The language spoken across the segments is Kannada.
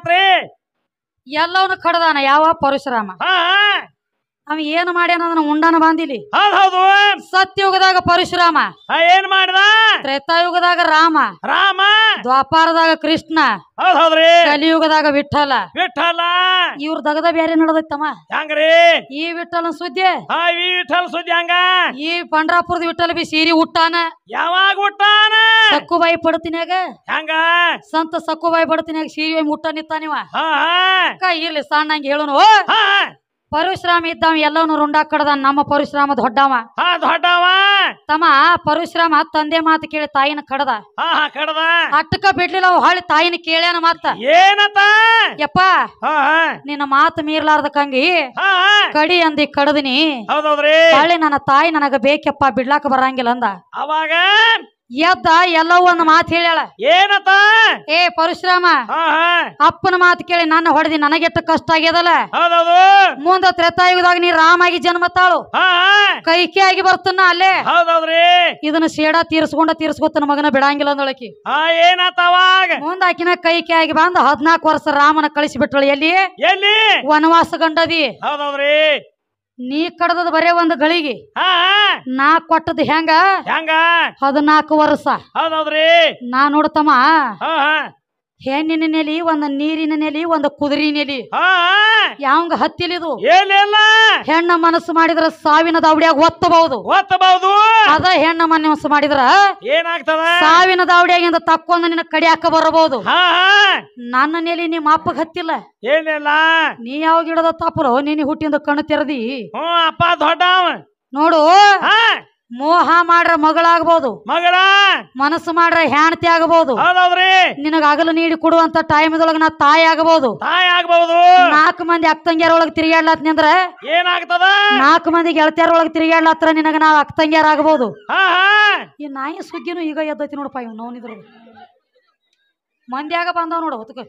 ಏನಾತ್ರಿ ಎಲ್ಲವನ್ನು ಕಡದಾನ ಯಾವ ಪರಶುರಾಮ ಅವ ಏನ್ ಮಾಡ್ಯಾನ ಅದನ್ನ ಉಂಡಾನ ಬಾಂದಿಲಿ ಸತ್ಯುಗದಾಗ ಪರಶುರಾಮ ಏನ್ ಮಾಡಿದ ತ್ರೇತಾಯುಗದಾಗ ರಾಮ ರಾಮ ದ್ವಾಪಾರದಾಗ ಕೃಷ್ಣ ಕಲಿಯುಗದಾಗ ವಿಠಲ ವಿಠಲ ಇವ್ರ ದಗದ ಬೇರೆ ನಡೆದೈತಮ್ಮ ಹೆಂಗ್ರಿ ಈ ವಿಠಲ ಸುದ್ದಿ ಈ ವಿಠಲ್ ಸುದ್ದಿ ಹಂಗ ಈ ಪಂಡ್ರಾಪುರದ ವಿಠಲ ಬಿ ಸೀರಿ ಹುಟ್ಟಾನ ಯಾವಾಗ ಹುಟ್ಟಾನ ಸಕ್ಕು ಬಾಯಿ ಪಡ್ತೀನಿಯಾಗ ಹಂಗ ಸಂತ ಸಕ್ಕು ಪಡ್ತೀನಿಯಾಗ ಸೀರಿ ಒಮ್ಮೆ ಮುಟ್ಟಾನಿತ್ತಾನಿವ ಇರ್ಲಿ ಸಣ್ಣ ಹಾ ಇಲ್ಲಿ ಹೇಳುನು ಪರಶುರಾಮ ಇದ್ದಾವ ಎಲ್ಲವನು ರುಂಡ ಕಡದ ನಮ್ಮ ಪರಶುರಾಮ ದೊಡ್ಡವ ಹಾ ದೊಡ್ಡವ ತಮ್ಮ ಪರಶುರಾಮ ತಂದೆ ಮಾತು ಕೇಳಿ ತಾಯಿನ ಕಡದ ಹಾ ಹಾ ಕಡದ ಅಟ್ಟಕ ಬಿಡ್ಲಿಲ್ಲ ಅವ ಹೊಳ್ಳಿ ತಾಯಿನ ಕೇಳ್ಯಾನ ಮಾತಾ ಏನಪ್ಪ ಯಪ್ಪ ಹಾ ಹಾ ನಿನ್ನ ಮಾತು ಮೀರ್ಲಾರ್ದಕ್ಕಂಗಿ ಹಾ ಕಡಿ ಅಂದಿ ಕಡದಿನಿ ಹೌದೌದ್ರಿ ನನ್ನ ತಾಯಿ ನನಗ ಬೇಕಪ್ಪ ಬಿಡ್ಲಾಕ ಬರಂಗಿಲ್ಲ ಅಂದ ಅವಾಗ ಎದ್ದ ಎಲ್ಲ ಒಂದ್ ಮಾತು ಹೇಳ ಏನತ್ತ ಏ ಪರಶುರಾಮ ಅಪ್ಪನ ಮಾತು ಕೇಳಿ ನನ್ನ ಹೊಡೆದಿ ನನಗೆ ಕಷ್ಟ ಆಗ್ಯದಲ್ಲ ಮುಂದ ತ್ರೆತಾಯುಗದಾಗ ನೀ ರಾಮಾಗಿ ಜನ್ಮತ್ತಾಳು ಕೈಕೆ ಆಗಿ ಬರ್ತನ ಅಲ್ಲೇ ಇದನ್ನ ಸೇಡ ತೀರ್ಸ್ಕೊಂಡ ತೀರ್ಸ್ಕೊತನ ಮಗನ ಬಿಡಂಗಿಲ್ಲ ಅಂದೊಳಕಿ ಮುಂದ ಆಕಿನ ಕೈಕೆ ಆಗಿ ಬಂದ ಹದ್ನಾಕ್ ವರ್ಷ ರಾಮನ ಕಳಿಸಿ ಬಿಟ್ಟಳು ಎಲ್ಲಿ ವನವಾಸ ಗಂಡದಿ ನೀ ಕಡದ ಬರೇ ಒಂದು ಗಳಿಗೆ ಹಾ ನಾ ಕೊಟ್ಟದ್ ಹೆಂಗ ಹೆಂಗ ಹದಿನಾಲ್ಕು ವರ್ಷ ಹೌದ್ರಿ ನಾ ನೋಡ್ತಮ್ಮ ಹೆಣ್ಣಿನ ನೆಲಿ ಒಂದ್ ನೀರಿನ ನೆಲಿ ಒಂದ್ ಕುದುರಿ ನೆಲಿ ಯಾವಂಗ ಹತ್ತಿಲಿದು ಹೆಣ್ಣ ಮನಸ್ಸು ಮಾಡಿದ್ರ ಸಾವಿನ ದಾವಡಿಯಾಗ ಒತ್ತಬಹುದು ಒತ್ತಬಹುದು ಅದ ಹೆಣ್ಣ ಮನಸ್ಸು ಮಾಡಿದ್ರ ಏನಾಗ್ತದ ಸಾವಿನ ದಾವಡಿಯಾಗಿಂದ ತಕ್ಕೊಂದ ನಿನ್ನ ಕಡಿಯಾಕ ಬರಬಹುದು ನನ್ನ ನೆಲಿ ನಿಮ್ಮ ಅಪ್ಪಗ ಹತ್ತಿಲ್ಲ ಏನಿಲ್ಲ ನೀ ಯಾವ ಗಿಡದ ತಪ್ಪರೋ ನಿನ್ನ ಹುಟ್ಟಿಂದ ಕಣ್ಣು ತೆರದಿ ಅಪ್ಪ ದೊಡ್ಡವ ನೋಡು ಮೋಹ ಮಾಡ್ರ ಮಗಳಾಗಬಹುದು ಮಗಳ ಮನಸ್ಸು ಮಾಡ್ರ ಹೆಂಡತಿ ಆಗಬಹುದು ನಿನಗ ಅಗಲು ನೀಡಿ ಕೊಡುವಂತ ಟೈಮ್ದೊಳಗ ನಾ ತಾಯಿ ಆಗಬಹುದು ತಾಯಿ ಆಗಬಹುದು ನಾಲ್ಕು ಮಂದಿ ಅಕ್ತಂಗ್ಯಾರ ಒಳಗ ನಿಂದ್ರ ಏನಾಗ್ತದ ನಾಲ್ಕು ಮಂದಿ ಗೆಳತಿಯರ ಒಳಗ ನಿನಗೆ ನಿನಗ ನಾವ್ ಅಕ್ತಂಗ್ಯಾರ ಆಗಬಹುದು ಈ ನಾಯಿ ಸುಗ್ಗಿನೂ ಈಗ ಎದ್ದೈತಿ ನೋಡಪ್ಪ ಇವ್ ನೋವಿದ್ರ ಮಂದಿಯಾಗ ಬಂದವ್ ನೋಡ ಹೊತ್ಕ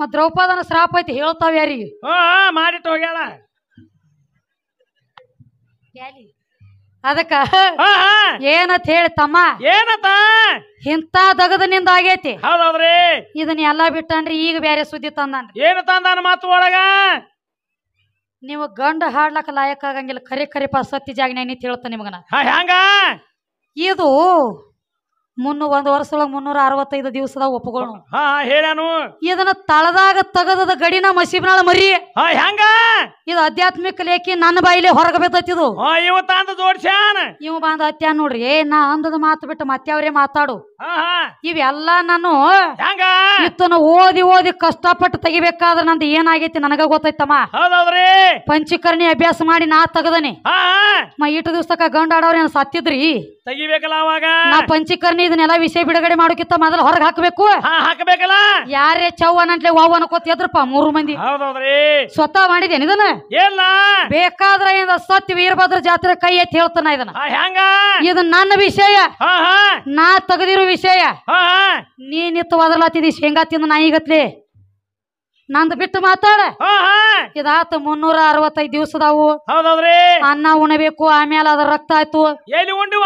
ಮತ್ ದ್ರೌಪದನ ಶ್ರಾಪ ಐತಿ ಹೇಳ್ತಾವ ಯಾರಿಗೆ ಮಾಡಿಟ್ಟು ಹೋಗ್ಯಾಳ ಅದಕ್ಕ ಏನತ್ ಹೇಳಿ ತಮ್ಮ ಏನತ ಇಂತ ನಿಂದ ಆಗೈತಿ ಹೌದ್ರಿ ಇದನ್ನ ಎಲ್ಲಾ ಬಿಟ್ಟನ್ರಿ ಈಗ ಬೇರೆ ಸುದ್ದಿ ತಂದನ್ರಿ ಏನು ತಂದಾನ ಮಾತು ಒಳಗ ನೀವು ಗಂಡ ಹಾಡ್ಲಕ್ಕ ಲಾಯಕ್ ಆಗಂಗಿಲ್ಲ ಖರಿ ಖರಿ ಪಾ ಸತ್ಯ ಜಾಗ ನಿಂತ ಹೇಳ್ತಾನೆ ನಿಮಗನ ಹೆಂಗ ಇದು ಮುನ್ನೂ ಒಂದು ವರ್ಷದೊಳಗ ಮುನ್ನೂರ ಅರವತ್ತೈದು ದಿವಸದಾಗ ಒಪ್ಪಗೋಣ ಹಾ ಇದನ್ನ ತಳದಾಗ ತಗದ ಗಡಿನ ಮಸೀಬ್ನಾಳ ಮರಿ ಹಾ ಹೆಂಗ ಇದು ಆಧ್ಯಾತ್ಮಿಕ ಲೇಖಿ ನನ್ನ ಬಾಯಿಲೆ ಹೊರಗೆ ಬಿದ್ದೈತಿ ಇದು ಇವ ಬಂದ ಅತ್ಯ ನೋಡ್ರಿ ಏ ನಾ ಅಂದದ ಮಾತು ಬಿಟ್ಟು ಮತ್ತೆ ಮಾತಾಡು ಹಾ ಇವೆಲ್ಲ ನಾನು ಇತ್ತನ ಓದಿ ಓದಿ ಕಷ್ಟಪಟ್ಟು ತೆಗಿಬೇಕಾದ್ರೆ ನಂದು ಏನಾಗೈತಿ ನನಗ ಗೊತ್ತೈತಮ್ಮ ಹೌದೌದ್ರಿ ಪಂಚಕರ್ಣಿ ಅಭ್ಯಾಸ ಮಾಡಿ ನಾ ತಗದನಿ ಹಾ ಮ ಇಟ್ಟು ದಿವ್ಸಕ್ಕ ಗಂಡ ಸತ್ತಿದ್ರಿ ತೆಗಿಬೇಕಲ್ಲ ಅವಾಗ ನಾ ಪಂಚಕರ್ಣಿ ಇದನ್ನೆಲ್ಲ ವಿಷಯ ಬಿಡುಗಡೆ ಮಾಡೋಕಿತ್ತ ಮೊದಲು ಹೊರಗೆ ಹಾಕಬೇಕು ಹಾಕಬೇಕಲ್ಲ ಯಾರೇ ಚೌವನ್ ಅಂತ ವಾವ್ ಅನ್ಕೋತಿದ್ರಪ್ಪ ಮೂರು ಮಂದಿ ಹೌದೌದ್ರಿ ಸ್ವತಃ ಮಾಡಿದೇನ ಇದನ್ನ ಏಲ್ಲ ಬೇಕಾದ್ರೆ ಇಂದ ಸತ್ಯ ವೀರಭದ್ರ ಜಾತ್ರೆ ಕೈ ಎತ್ತಿ ಹೇಳ್ತಾನ ಇದನ್ನ ಹಾ, ಹೆಂಗ ಇದು ನನ್ನ ವಿಷಯ ನಾ ತೆಗೆದಿರೋ ವಿಷಯ ನೀನಿತ್ತು ಶೇಂಗಾ ತಿಂದು ನಾಯಿಗತ್ಲಿ ನಂದು ಬಿಟ್ಟು ಮಾತಾಡ ಇದಾತ ಮುನ್ನೂರ ಅರವತ್ತೈದು ದಿವಸದಾವು ಅನ್ನ ಉಣಬೇಕು ಆಮೇಲೆ ಅದ್ರ ರಕ್ತ ಆಯ್ತು ಎಲ್ಲಿ ಉಂಡು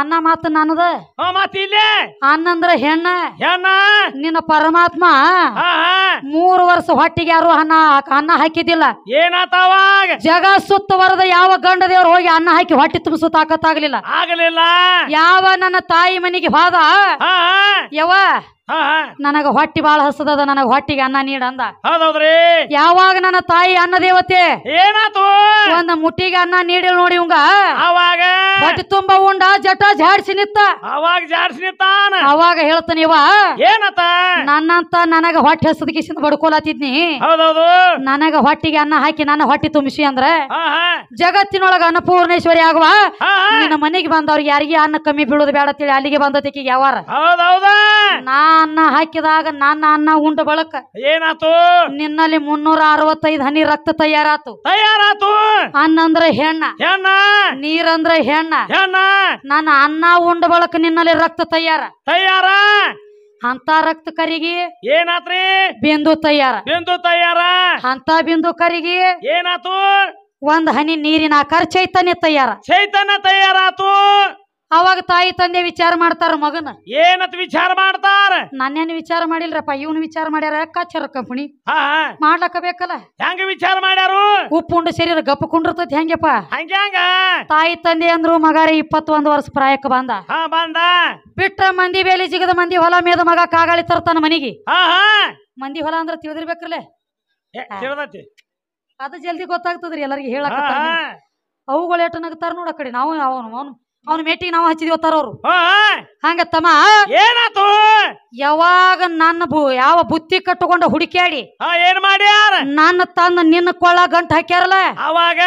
ಅನ್ನ ಮಾತು ನನದ ಅನ್ನಂದ್ರ ಹೆಣ್ಣ ನಿನ್ನ ಪರಮಾತ್ಮ ಮೂರು ವರ್ಷ ಹೊಟ್ಟಿಗೆ ಯಾರು ಅನ್ನ ಅನ್ನ ಹಾಕಿದಿಲ್ಲ ಏನಾತಾವಾಗ ಜಗ ಸುತ್ತ ಬರದ ಯಾವ ಗಂಡ ದೇವ್ರು ಹೋಗಿ ಅನ್ನ ಹಾಕಿ ಹೊಟ್ಟಿ ತುಂಬ ತಾಕತ್ತಾಗ್ಲಿಲ್ಲ ಆಗಲಿಲ್ಲ ಯಾವ ನನ್ನ ತಾಯಿ ಮನೆಗೆ ಹೋದ ಯವ ನನಗ ಹೊಟ್ಟಿ ಬಾಳ ಹಸದದ ನನಗ ಹೊಟ್ಟಿಗೆ ಅನ್ನ ನೀಡ ಅಂದ ಹೌದೌದ್ರಿ ಯಾವಾಗ ನನ್ನ ತಾಯಿ ಅನ್ನ ದೇವತೆ ಏನಾತು ಒಂದ ಮುಟ್ಟಿಗೆ ಅನ್ನ ನೀಡಿಲ್ ನೋಡಿ ಇವಂಗ ಅವಾಗ ಹೊಟ್ಟಿ ತುಂಬ ಉಂಡ ಜಟ ಜಾಡ್ಸಿ ನಿತ್ತ ಅವಾಗ ಜಾಡ್ಸಿ ನಿತ್ತಾನ ಅವಾಗ ಹೇಳ್ತ ಇವ ಏನತ ನನ್ನಂತ ನನಗ ಹೊಟ್ಟಿ ಹಸದ ಕಿಸಿಂದ ಬಡ್ಕೊಲತ್ತಿದ್ನಿ ಹೌದೌದು ನನಗ ಹೊಟ್ಟಿಗೆ ಅನ್ನ ಹಾಕಿ ನನ್ನ ಹೊಟ್ಟಿ ತುಂಬಿಸಿ ಅಂದ್ರ ಜಗತ್ತಿನೊಳಗ ಅನ್ನಪೂರ್ಣೇಶ್ವರಿ ಆಗುವ ನಿನ್ನ ಮನೆಗೆ ಬಂದವ್ರಿಗೆ ಯಾರಿಗೆ ಅನ್ನ ಕಮ್ಮಿ ಬೀಳೋದು ಬೇಡ ತಿಳಿ ಅಲ್ಲಿಗೆ ಬಂದತಿಗೆ ಯಾವಾರ ಹೌದೌದ ನಾ ಅನ್ನ ಹಾಕಿದಾಗ ನನ್ನ ಅನ್ನ ಉಂಡ ಬಳಕ ಏನಾತು ನಿನ್ನಲ್ಲಿ ಮುನ್ನೂರ ಅರವತ್ತೈದು ಹನಿ ರಕ್ತ ತಯಾರಾತು ತಯಾರಾತು ಅನ್ನ ಅಂದ್ರೆ ಹೆಣ್ಣ ಹೆಣ್ಣ ನೀರಂದ್ರ ಹೆಣ್ಣ ಹೆಣ್ಣ ನನ್ನ ಅನ್ನ ಉಂಡ ಬಳಕ ನಿನ್ನಲ್ಲಿ ರಕ್ತ ತಯಾರ ತಯಾರ ಅಂತ ರಕ್ತ ಕರಿಗಿ ಏನಾತ್ರಿ ಬಿಂದು ತಯಾರ ಬಿಂದು ತಯಾರ ಅಂತ ಬಿಂದು ಕರಿಗಿ ಏನಾತು ಒಂದ್ ಹನಿ ನೀರಿನ ಆಕಾರ ಚೈತನ್ಯ ತಯಾರ ಚೈತನ್ಯ ತಯಾರಾತು ಅವಾಗ ತಾಯಿ ತಂದೆ ವಿಚಾರ ಮಾಡ್ತಾರ ಮಗನ ಏನತ್ ವಿಚಾರ ಮಾಡ್ತಾರ ನಾನೇನ್ ವಿಚಾರ ಮಾಡಿಲ್ರಪ್ಪ ಇವನ್ ವಿಚಾರ ಮಾಡ್ಯಾರ ಕಚ್ಚರ ಕಂಪನಿ ಮಾಡ್ಲಕ ಬೇಕಲ್ಲ ಹೆಂಗ ವಿಚಾರ ಮಾಡ್ಯಾರು ಉಪ್ಪು ಉಂಡು ಶರೀರ ಗಪ್ಪ ಕುಂಡಿರ್ತೈತಿ ಹೆಂಗಪ್ಪ ಹಂಗ ತಾಯಿ ತಂದೆ ಅಂದ್ರು ಮಗಾರಿ ಇಪ್ಪತ್ತೊಂದು ವರ್ಷ ಪ್ರಾಯಕ್ಕೆ ಬಂದ ಬಂದ ಬಿಟ್ಟ ಮಂದಿ ಬೇಲಿ ಜಿಗದ ಮಂದಿ ಹೊಲ ಮೇದ ಮಗ ಕಾಗಾಳಿ ತರ್ತಾನ ಮನಿಗೆ ಮಂದಿ ಹೊಲ ಅಂದ್ರ ತಿಳಿದಿರ್ಬೇಕಲ್ಲೇ ಅದು ಜಲ್ದಿ ಗೊತ್ತಾಗ್ತದ್ರಿ ಎಲ್ಲರಿಗೂ ಹೇಳಕ್ ಅವುಗಳು ಎಟ್ಟು ನಗ್ತಾರ ನೋಡ ಕಡೆ ನಾವು ಅವನು ಅವನು ಅವ್ನ ಮೇಟಿಗೆ ನಾವು ಹಚ್ಚಿದ್ವಿ ಅತ್ತಾರ ಅವ್ರು ಹಂಗ ಏನಾತು ಯಾವಾಗ ನನ್ನ ಯಾವ ಬುತ್ತಿ ಕಟ್ಟುಕೊಂಡು ಹುಡುಕ್ಯಾಡಿ ಏನ್ ಮಾಡಿ ನನ್ನ ತಂದ ನಿನ್ನ ಕೊಳ್ಳ ಗಂಟ ಹಾಕ್ಯಾರಲ್ಲ ಅವಾಗ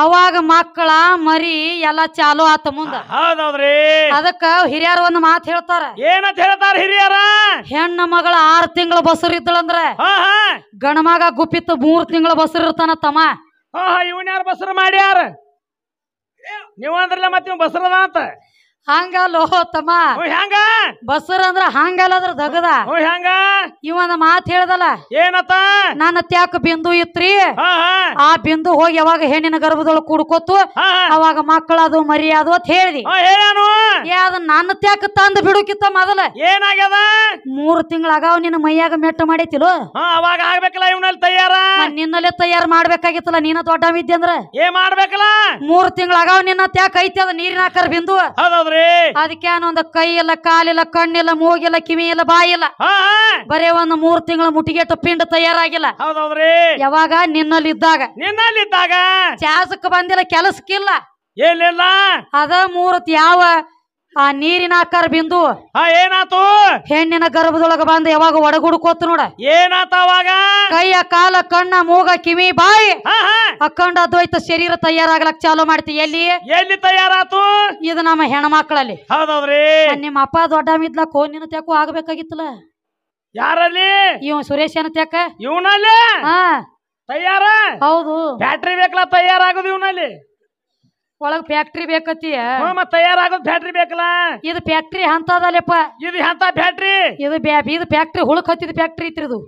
ಅವಾಗ ಮಕ್ಕಳ ಮರಿ ಎಲ್ಲ ಚಾಲು ಆತ ಮುಂದ ಹೌದೌದ್ರಿ ಅದಕ್ಕ ಹಿರಿಯರ ಒಂದ್ ಮಾತು ಹೇಳ್ತಾರ ಏನಂತ ಹೇಳ್ತಾರ ಹಿರಿಯರ ಹೆಣ್ಣ ಮಗಳ ಆರ್ ತಿಂಗಳ ಬಸರ್ ಇದ್ದಳಂದ್ರ ಗಣಮಗ ಗುಪ್ಪಿತ್ತು ಮೂರ್ ತಿಂಗಳ ಬಸರ್ ಇರ್ತಾನ ತಮ್ಮ ಇವನ್ ಯಾರು ಬಸರ್ ಮಾಡ್ಯಾರ ನೀವು ಅಂದ್ರಲ್ಲ ಮತ್ತೆ ನೀವು ಬಸರದ ಅಂತ ಹಂಗಲ್ಲೋ ತಮ್ಮ ಹೆಂಗ ಬಸರ್ ಅಂದ್ರ ಅಂದ್ರ ದಗದ ಹೆಂಗ ಇವನ ಮಾತ್ ಹೇಳ್ದಲ್ಲ ಏನತ್ತ ನನ್ನ ತ್ಯಾಕ ಬಿಂದು ಇತ್ರಿ ಹಾ ಆ ಬಿಂದು ಹೋಗಿ ಯಾವಾಗ ಹೆಣ್ಣಿನ ಗರ್ಭದೊಳಗೆ ಕುಡ್ಕೋತು ಹಾ, ಅವಾಗ ಮಕ್ಕಳದು ಮರಿಯಾದು ಅಂತ ಹೇಳಿದಿ ಹೇಳಾನು ಏ ಅದ ನನ್ನ ತಂದ ಬಿಡುಕಿತ್ತ ಮೊದಲ ಏನಾಗ್ಯದ ಮೂರು ತಿಂಗಳಾಗವ್ ನಿನ್ನ ಮೈಯಾಗ ಮೆಟ್ಟು ಮಾಡೈತಿಲು ಹಾ ಅವಾಗ ಆಗ್ಬೇಕಲ್ಲ ಇವ್ನಲ್ಲಿ ತಯಾರ ನಿನ್ನಲ್ಲೇ ತಯಾರು ಮಾಡ್ಬೇಕಾಗಿತ್ತಲ್ಲ ನೀನ ದೊಡ್ಡ ವಿದ್ಯೆ ಅಂದ್ರ ಏ ಮಾಡ್ಬೇಕಲ್ಲ ಮೂರು ತಿಂಗಳಾಗವ್ ನಿನ್ನ ತ್ಯಾಕ ಐತಿ ಅದ ನೀರಿನ ಆಕಾರ ಬಿಂದು ಹೌದೌದ್ರಿ ಅದಕ್ಕೆ ಒಂದು ಕೈ ಇಲ್ಲ ಕಾಲಿಲ್ಲ ಕಣ್ಣಿಲ್ಲ ಮೂಗಿಲ್ಲ ಕಿವಿ ಇಲ್ಲ ಬಾಯಿ ಇಲ್ಲ ಬರೇ ಒಂದು ಮೂರು ತಿಂಗಳ ಮುಟ್ಟಿಗೆ ಪಿಂಡ ತಯಾರಾಗಿಲ್ಲ ಹೌದೌದ್ರಿ ಯಾವಾಗ ನಿನ್ನಲ್ಲಿ ಇದ್ದಾಗ ನಿನ್ನಲ್ಲಿ ಇದ್ದಾಗ ಚಾಸಕ್ ಬಂದಿಲ್ಲ ಕೆಲಸಕ್ಕಿಲ್ಲ ಏನಿಲ್ಲ ಅದ ಮೂರತ್ ಯಾವ ಆ ನೀರಿನ ಆಕಾರ ಬಿಂದು ಏನಾತು ಹೆಣ್ಣಿನ ಗರ್ಭದೊಳಗ ಬಂದು ಯಾವಾಗ ಒಡಗುಡುಕೋತು ನೋಡ ಏನಾತ ಅವಾಗ ಕೈಯ ಕಾಲ ಕಣ್ಣ ಮೂಗ ಕಿವಿ ಬಾಯಿ ಹಾ ಅದ್ವೈತ ಶರೀರ ತಯಾರಾಗ್ಲಕ್ ಚಾಲು ಮಾಡ್ತಿ ಎಲ್ಲಿ ಎಲ್ಲಿ ತಯಾರಾತು ಇದು ನಮ್ಮ ಹೆಣ್ಮಕ್ಳಲ್ಲಿ ಹೌದೌದ್ರಿ ನಿಮ್ಮ ಅಪ್ಪ ದೊಡ್ಡ ಮಿದ್ಲ ಕೋನಿನ ತೆಕ್ಕು ತ್ಯಾಕು ಆಗ್ಬೇಕಾಗಿತ್ತಲ್ಲ ಯಾರಲ್ಲಿ ಇವ್ ಸುರೇಶ್ ಏನ ತೆಕ್ಕ ಇವನಲ್ಲಿ ಹ ತಯಾರ ಹೌದು ಬ್ಯಾಟ್ರಿ ಬೇಕಲ್ಲ ತಯಾರಾಗೋದು ಇವನಲ್ಲಿ ಒಳಗ್ ಫ್ಯಾಕ್ಟ್ರಿ ಬೇಕತಿ ಮತ್ತ ತಯಾರಾಗೋದ್ ಫ್ಯಾಕ್ಟ್ರಿ ಬೇಕಲ್ಲ ಇದು ಫ್ಯಾಕ್ಟ್ರಿ ಹಂತದಲ್ಲಪ್ಪ ಇದು ಹಂತ ಬ್ಯಾಟ್ರಿ ಇದು ಬ್ಯಾ- ಇದು ಫ್ಯಾಕ್ಟ್ರಿ ಹುಳಕ್ ಹತ್ತಿದ ಫ್ಯಾಕ್ಟ್ರಿ ಐತ್ರಿ ಇದು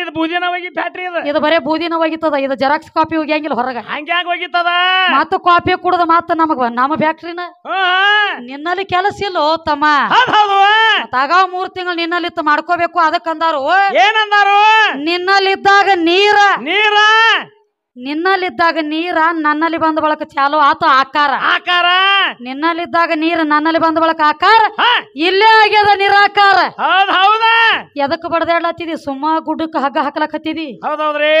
ಇದು ಬೂದಿನ ಹೋಗಿ ಫ್ಯಾಕ್ಟ್ರಿ ಇದು ಇದು ಬರೇ ಬೂದಿನ ಹೋಗಿತ್ತದ ಇದು ಜೆರಾಕ್ಸ್ ಕಾಪಿ ಹೋಗ್ಯಾಂಗಿಲ್ಲ ಹೊರಗ ಹಂಗೆ ಹೋಗಿತ್ತದ ಮತ್ತ ಕಾಪಿ ಕುಡ್ದ ಮತ್ತ ನಮಗ ನಮ್ಮ ಫ್ಯಾಕ್ಟ್ರಿನ ನಿನ್ನಲ್ಲಿ ಕೆಲಸ ಇಲ್ಲೋ ತಮ್ಮ ತಗಾವ ಹೌದು ಮೂರ್ ತಿಂಗಳು ನಿನ್ನಲ್ಲಿ ಇತ್ತು ಮಾಡ್ಕೋಬೇಕು ಅದಕ್ಕಂದಾರು ಏನಂದಾರು ನಿನ್ನಲ್ಲಿದ್ದಾಗ ನೀರ ನೀರ ನಿನ್ನಲ್ಲಿದ್ದಾಗ ನೀರ ನನ್ನಲ್ಲಿ ಬಂದ ಬಳಕ ಚಾಲು ಆತ ಆಕಾರ ಆಕಾರ ನಿನ್ನಲ್ಲಿದ್ದಾಗ ನೀರು ನನ್ನಲ್ಲಿ ಬಂದ ಬಳಕ ಆಕಾರ ಇಲ್ಲೇ ಆಗ್ಯದ ನಿರಾಕಾರ ಎದಕ್ ಬಡದಾಡ್ಲತ್ತಿದಿ ಸುಮ್ಮ ಗುಡ್ಡಕ್ಕೆ ಹಗ್ಗ ಹಾಕ್ಲಕತ್ತಿದಿ ಹೌದೌದ್ರಿ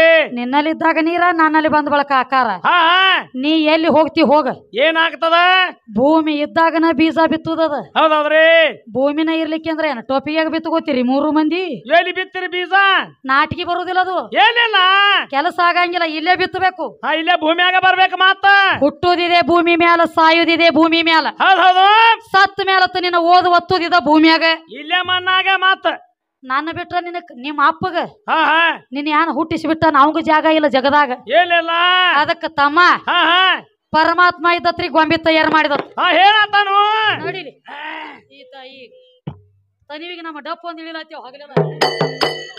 ಇದ್ದಾಗ ನೀರ ನನ್ನಲ್ಲಿ ಬಂದ್ ಬಳಕ ಆಕಾರ ನೀ ಎಲ್ಲಿ ಹೋಗ್ತಿ ಹೋಗ ಏನಾಗ್ತದ ಭೂಮಿ ಇದ್ದಾಗನ ಬೀಜ ಬಿತ್ತದ ಹೌದೌದ್ರಿ ಭೂಮಿನ ಇರ್ಲಿಕ್ಕೆ ಅಂದ್ರೆ ಏನ ಟೋಪಿಯಾಗ ಬಿತ್ತಗೋತಿರಿ ಮೂರು ಮಂದಿ ಎಲ್ಲಿ ಬಿತ್ತಿರಿ ಬೀಜ ನಾಟಕಿ ಬರುದಿಲ್ಲ ಅದು ಏನಿಲ್ಲ ಕೆಲಸ ಆಗಂಗಿಲ್ಲ ಇಲ್ಲೇ ಬಿತ್ತಬೇಕು ಇಲ್ಲೇ ಭೂಮಿಯಾಗ ಬರ್ಬೇಕು ಮಾತ ಹುಟ್ಟುದಿದೆ ಭೂಮಿ ಮ್ಯಾಲ ಸಾಯುದಿದೆ ಭೂಮಿ ಮ್ಯಾಲ ಹೌದೌದು ಸತ್ ಮ್ಯಾಲ ನಿನ್ನ ಓದ್ ಒತ್ತುದಿದ ಭೂಮಿಯಾಗ ಇಲ್ಲೇ ಮಣ್ಣಾಗ ಮಾತ ನನ್ನ ಬಿಟ್ರ ನಿನ್ ನಿಮ್ಮ ಅಪ್ಪಗ ಹಾ ನಿನ್ನ ಯಾನ ಹುಟ್ಟಿಸಿ ಬಿಟ್ಟ ಜಾಗ ಇಲ್ಲ ಜಗದಾಗ ಏನಿಲ್ಲ ಅದಕ್ಕ ತಮ್ಮ ಹಾ ಪರಮಾತ್ಮ ಇದ್ದತ್ರಿ ಗೊಂಬೆ ತಯಾರು ಮಾಡಿದ ಹಾ ಹೇಳತ್ತಾನು ನೋಡಿಲಿ ಈ ತಾಯಿ ತನಿವಿಗೆ ನಮ್ಮ ಡಪ್ಪು ಒಂದು